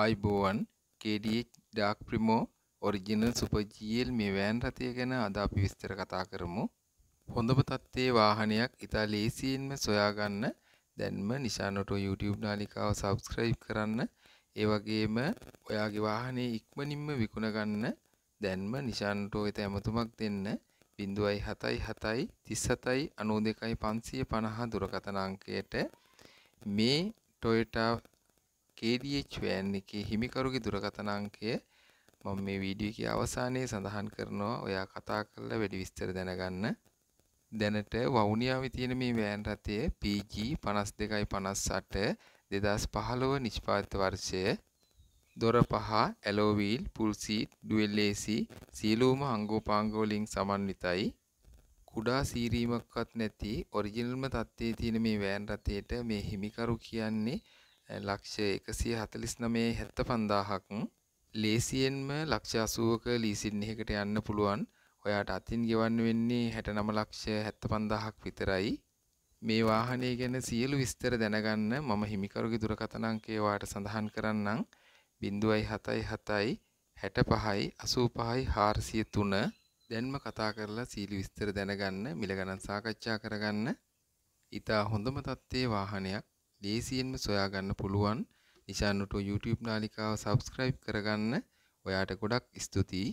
ආයිබෝවන් KDH dark Primo original super GL මේ van රථය ගැන අද අපි විස්තර කතා කරමු. හොඳම තත්ත්වයේ වාහනයක් ඉතා ලේසියෙන්ම සොයාගන්න දැන්ම නිශානොටෝ YouTube නාලිකාව සබස්ක්‍රයිබ් කරන්න ඒ වගේම ඔයාගේ වාහනේ ඉක්මනින්ම විකුණගන්න දැන්ම නිශානටෝ වෙත ඇමතුමක් දෙන්න බිඳුවයි හතයි හතයි තිස් හතයි අනෝ දෙකයි පන්සිය පණහා දුරකථනාංකයට මේ ටොයටා KDH වෑන් එකේ හිමිකරුගේ දුරකථන අංකය මම මේ වීඩියෝ එකේ අවසානයේ සඳහන් කරනවා. ඔයා කතා කරලා වැඩි විස්තර දැනගන්න. දැනට වවුනියාවේ තියෙන මේ වෑන් රථය PG 5258 2015 නිෂ්පාදිත වර්ෂය දොර පහ ඇලෝවීල් පුල්සීට් ඩුවල්ලේසි සියලූම අංගෝපාංගෝලින් සමන්විතයි කුඩා සීරීමක්වත් නැති ඔරිජිනල්ම තත්ත්වයේ තියෙන මේ වෑන් රථයට මේ හිමිකරු කියන්නේ ලක්ෂය එකසිය හතලිස් නමේ හැත්ත පන්දාහක් ලේසියෙන්ම ලක්ෂාසුවක ලීසින් එහකට යන්න පුළුවන් ඔයාට අතින් ගෙවන්න වෙන්නේ හැට නම ලක්ෂය හැත්ත පන්දාහක් විතරයි මේ වාහනය ගැන සියලු විස්තර දැනගන්න මම හිමිකරුගේ දුරකතනංකේවාට සඳහන් කරන්නම් බිින්දුවයි හතයි හතයි හැට පහයි අසූ පහයි හාරසිය තුන දැන්ම කතා කරලා සීලි විස්තර දැනගන්න මිලගණන් සාකච්ඡා කරගන්න ඉතා හොඳම තත්ත්වේ වාහනයක් ලේසියෙන්ම සොයාගන්න පුළුවන් නිශාන් ඔටෝ YouTube නාලිකාව subscribe කරගන්න ඔයාට ගොඩක් ස්තුතියි